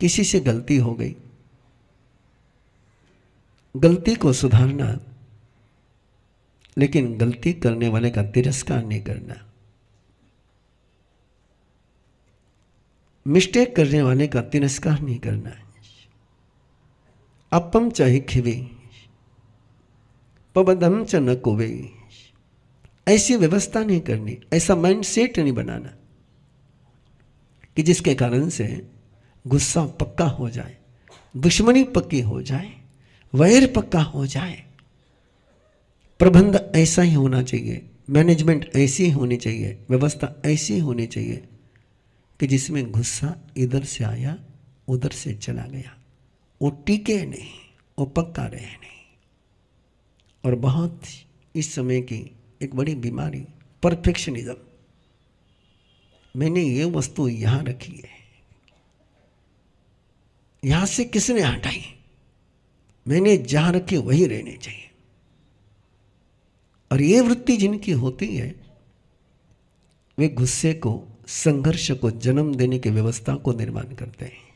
किसी से गलती हो गई गलती को सुधारना लेकिन गलती करने वाले का तिरस्कार नहीं करना मिस्टेक करने वाले का तिरस्कार नहीं करना अपम चाहे खिवे पबदम च न कोवे ऐसी व्यवस्था नहीं करनी ऐसा माइंड सेट नहीं बनाना कि जिसके कारण से गुस्सा पक्का हो जाए दुश्मनी पक्की हो जाए वैर पक्का हो जाए प्रबंध ऐसा ही होना चाहिए मैनेजमेंट ऐसी ही होनी चाहिए व्यवस्था ऐसी होनी चाहिए कि जिसमें गुस्सा इधर से आया उधर से चला गया वो टिके नहीं वो पक्का रहे नहीं और बहुत इस समय की एक बड़ी बीमारी परफेक्शनिज्म मैंने ये वस्तु यहाँ रखी है यहां से किसने हटाई मैंने जहां रखे वही रहने चाहिए और ये वृत्ति जिनकी होती है वे गुस्से को संघर्ष को जन्म देने की व्यवस्था को निर्माण करते हैं